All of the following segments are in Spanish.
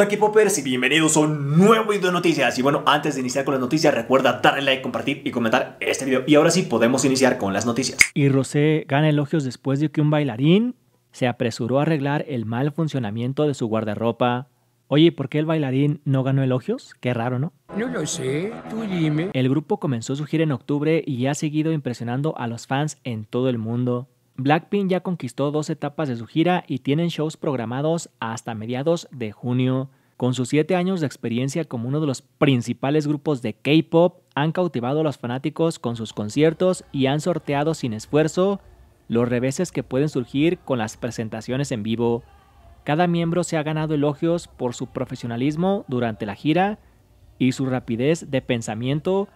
Hola equipo Poppers y bienvenidos a un nuevo video de noticias Y bueno, antes de iniciar con las noticias recuerda darle like, compartir y comentar este video Y ahora sí, podemos iniciar con las noticias Y Rosé gana elogios después de que un bailarín se apresuró a arreglar el mal funcionamiento de su guardarropa Oye, ¿por qué el bailarín no ganó elogios? Qué raro, ¿no? No lo sé, tú dime El grupo comenzó su gira en octubre y ha seguido impresionando a los fans en todo el mundo Blackpink ya conquistó dos etapas de su gira y tienen shows programados hasta mediados de junio. Con sus siete años de experiencia como uno de los principales grupos de K-Pop, han cautivado a los fanáticos con sus conciertos y han sorteado sin esfuerzo los reveses que pueden surgir con las presentaciones en vivo. Cada miembro se ha ganado elogios por su profesionalismo durante la gira y su rapidez de pensamiento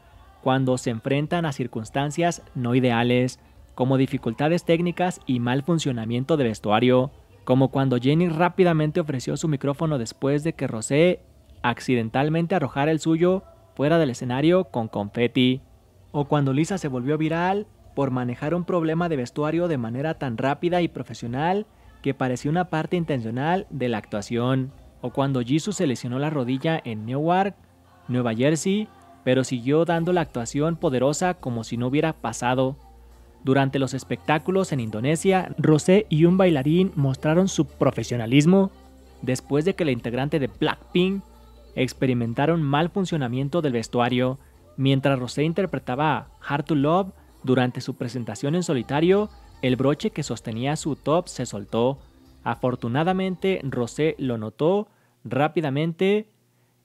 cuando se enfrentan a circunstancias no ideales como dificultades técnicas y mal funcionamiento de vestuario, como cuando Jenny rápidamente ofreció su micrófono después de que Rosé accidentalmente arrojara el suyo fuera del escenario con Confetti. o cuando Lisa se volvió viral por manejar un problema de vestuario de manera tan rápida y profesional que pareció una parte intencional de la actuación, o cuando Jisoo se lesionó la rodilla en Newark, Nueva Jersey, pero siguió dando la actuación poderosa como si no hubiera pasado, durante los espectáculos en Indonesia, Rosé y un bailarín mostraron su profesionalismo después de que la integrante de Blackpink experimentaron mal funcionamiento del vestuario mientras Rosé interpretaba Hard to Love durante su presentación en solitario, el broche que sostenía su top se soltó. Afortunadamente, Rosé lo notó rápidamente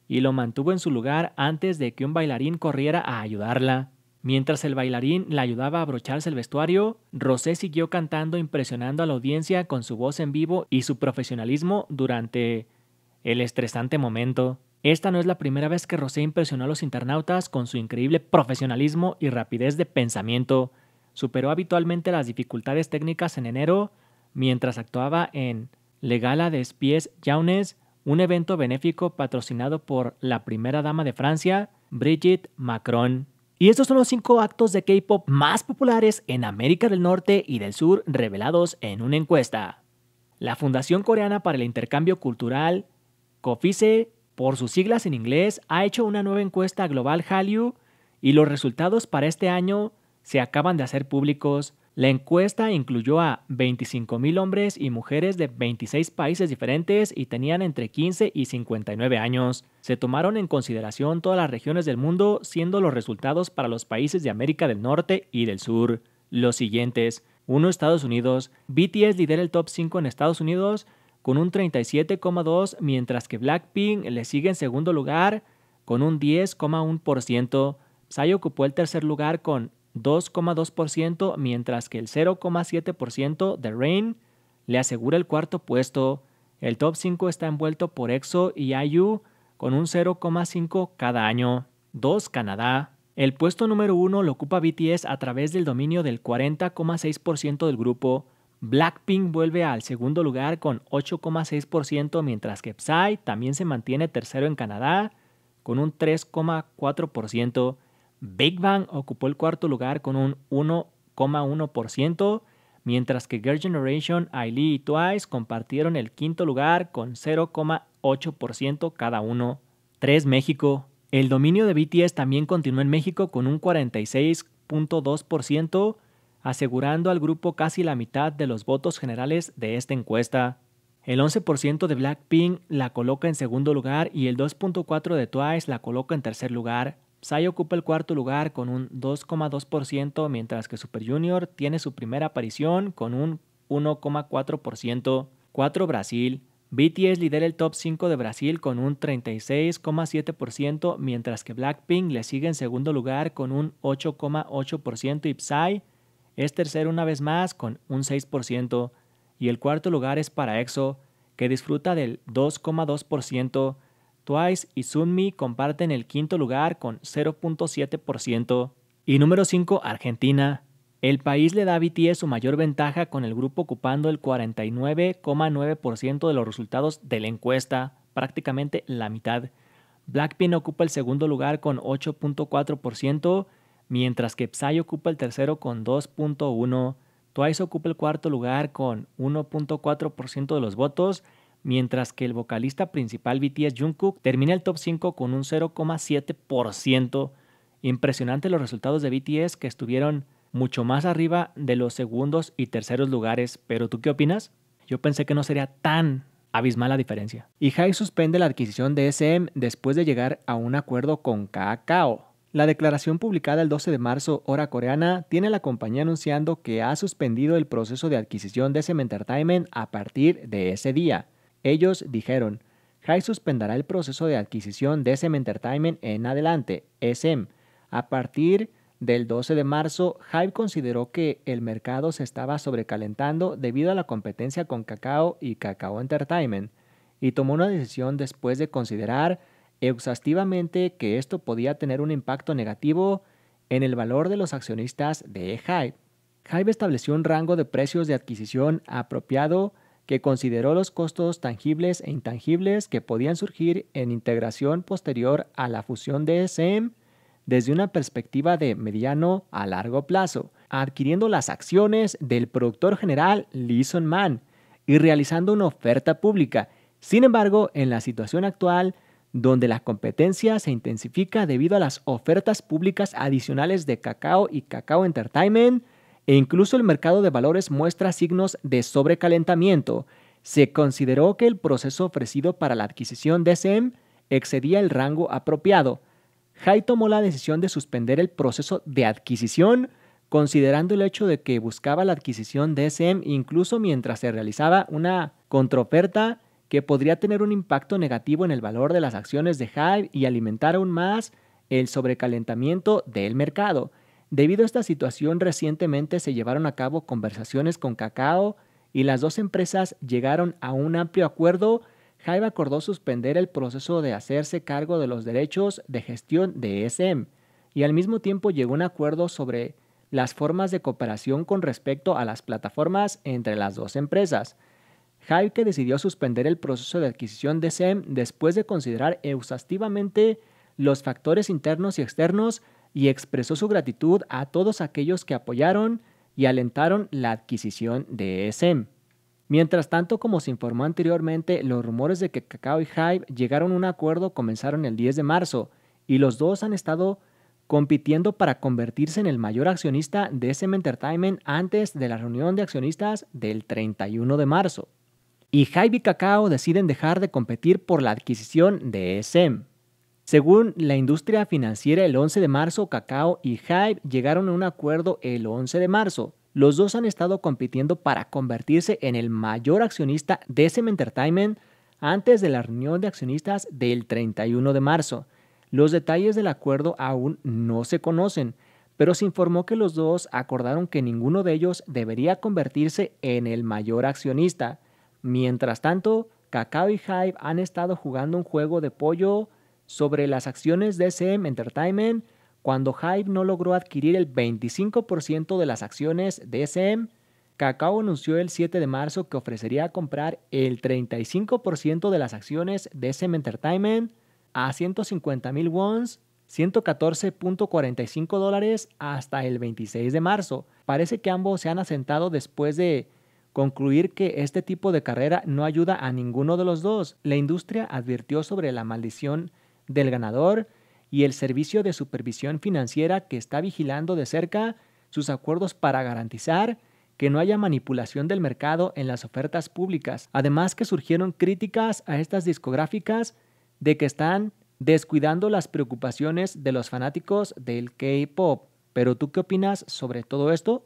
y lo mantuvo en su lugar antes de que un bailarín corriera a ayudarla. Mientras el bailarín la ayudaba a abrocharse el vestuario, Rosé siguió cantando impresionando a la audiencia con su voz en vivo y su profesionalismo durante el estresante momento. Esta no es la primera vez que Rosé impresionó a los internautas con su increíble profesionalismo y rapidez de pensamiento. Superó habitualmente las dificultades técnicas en enero mientras actuaba en Le Gala des Pies Jaunes, un evento benéfico patrocinado por la primera dama de Francia, Brigitte Macron. Y estos son los cinco actos de K-pop más populares en América del Norte y del Sur revelados en una encuesta. La Fundación Coreana para el Intercambio Cultural, COFICE, por sus siglas en inglés, ha hecho una nueva encuesta global Hallyu y los resultados para este año se acaban de hacer públicos la encuesta incluyó a 25.000 hombres y mujeres de 26 países diferentes y tenían entre 15 y 59 años. Se tomaron en consideración todas las regiones del mundo, siendo los resultados para los países de América del Norte y del Sur los siguientes. 1. Estados Unidos. BTS lidera el top 5 en Estados Unidos con un 37,2, mientras que Blackpink le sigue en segundo lugar con un 10,1%. Psy ocupó el tercer lugar con 2,2%, mientras que el 0,7% de Rain le asegura el cuarto puesto. El top 5 está envuelto por EXO y IU con un 0,5 cada año. 2. Canadá. El puesto número 1 lo ocupa BTS a través del dominio del 40,6% del grupo. Blackpink vuelve al segundo lugar con 8,6%, mientras que Psy también se mantiene tercero en Canadá con un 3,4%. Big Bang ocupó el cuarto lugar con un 1,1%, mientras que Girl Generation, Ailee y Twice compartieron el quinto lugar con 0,8% cada uno. 3. México. El dominio de BTS también continuó en México con un 46.2%, asegurando al grupo casi la mitad de los votos generales de esta encuesta. El 11% de Blackpink la coloca en segundo lugar y el 2.4% de Twice la coloca en tercer lugar. Psy ocupa el cuarto lugar con un 2,2%, mientras que Super Junior tiene su primera aparición con un 1,4%. 4 Brasil. BTS lidera el top 5 de Brasil con un 36,7%, mientras que Blackpink le sigue en segundo lugar con un 8,8% y Psy es tercero una vez más con un 6%. Y el cuarto lugar es para EXO, que disfruta del 2,2%. Twice y Sunmi comparten el quinto lugar con 0.7%. Y número 5, Argentina. El país le da a BTS e su mayor ventaja con el grupo ocupando el 49,9% de los resultados de la encuesta, prácticamente la mitad. Blackpink ocupa el segundo lugar con 8.4%, mientras que Psy ocupa el tercero con 2.1%. Twice ocupa el cuarto lugar con 1.4% de los votos, mientras que el vocalista principal BTS Jungkook termina el top 5 con un 0,7%. Impresionante los resultados de BTS que estuvieron mucho más arriba de los segundos y terceros lugares, pero ¿tú qué opinas? Yo pensé que no sería tan abismal la diferencia. Y hybe suspende la adquisición de SM después de llegar a un acuerdo con Kakao. La declaración publicada el 12 de marzo, hora coreana, tiene a la compañía anunciando que ha suspendido el proceso de adquisición de SM Entertainment a partir de ese día. Ellos dijeron, Hive suspenderá el proceso de adquisición de SM Entertainment en adelante, SM. A partir del 12 de marzo, Hype consideró que el mercado se estaba sobrecalentando debido a la competencia con Cacao y Cacao Entertainment, y tomó una decisión después de considerar exhaustivamente que esto podía tener un impacto negativo en el valor de los accionistas de Hype. Hype estableció un rango de precios de adquisición apropiado que consideró los costos tangibles e intangibles que podían surgir en integración posterior a la fusión de SM e desde una perspectiva de mediano a largo plazo, adquiriendo las acciones del productor general Leeson Mann y realizando una oferta pública. Sin embargo, en la situación actual, donde la competencia se intensifica debido a las ofertas públicas adicionales de Cacao y Cacao Entertainment, e incluso el mercado de valores muestra signos de sobrecalentamiento, se consideró que el proceso ofrecido para la adquisición de S&M excedía el rango apropiado. Hyde tomó la decisión de suspender el proceso de adquisición, considerando el hecho de que buscaba la adquisición de SM incluso mientras se realizaba una contraoferta que podría tener un impacto negativo en el valor de las acciones de Hyde y alimentar aún más el sobrecalentamiento del mercado. Debido a esta situación, recientemente se llevaron a cabo conversaciones con Cacao y las dos empresas llegaron a un amplio acuerdo. Jaiba acordó suspender el proceso de hacerse cargo de los derechos de gestión de SM y al mismo tiempo llegó a un acuerdo sobre las formas de cooperación con respecto a las plataformas entre las dos empresas. que decidió suspender el proceso de adquisición de SM después de considerar exhaustivamente los factores internos y externos y expresó su gratitud a todos aquellos que apoyaron y alentaron la adquisición de ESM. E Mientras tanto, como se informó anteriormente, los rumores de que Cacao y Hype llegaron a un acuerdo comenzaron el 10 de marzo y los dos han estado compitiendo para convertirse en el mayor accionista de e SM e Entertainment antes de la reunión de accionistas del 31 de marzo. Y Hype y Cacao deciden dejar de competir por la adquisición de SM. Según la industria financiera, el 11 de marzo, Cacao y Hype llegaron a un acuerdo el 11 de marzo. Los dos han estado compitiendo para convertirse en el mayor accionista de SEM Entertainment antes de la reunión de accionistas del 31 de marzo. Los detalles del acuerdo aún no se conocen, pero se informó que los dos acordaron que ninguno de ellos debería convertirse en el mayor accionista. Mientras tanto, Cacao y Hype han estado jugando un juego de pollo sobre las acciones de SM Entertainment cuando Hype no logró adquirir el 25% de las acciones de SM. Kakao anunció el 7 de marzo que ofrecería comprar el 35% de las acciones de SM Entertainment a 150 mil 114.45 dólares hasta el 26 de marzo. Parece que ambos se han asentado después de concluir que este tipo de carrera no ayuda a ninguno de los dos. La industria advirtió sobre la maldición del ganador y el Servicio de Supervisión Financiera que está vigilando de cerca sus acuerdos para garantizar que no haya manipulación del mercado en las ofertas públicas. Además que surgieron críticas a estas discográficas de que están descuidando las preocupaciones de los fanáticos del K-Pop. Pero tú qué opinas sobre todo esto?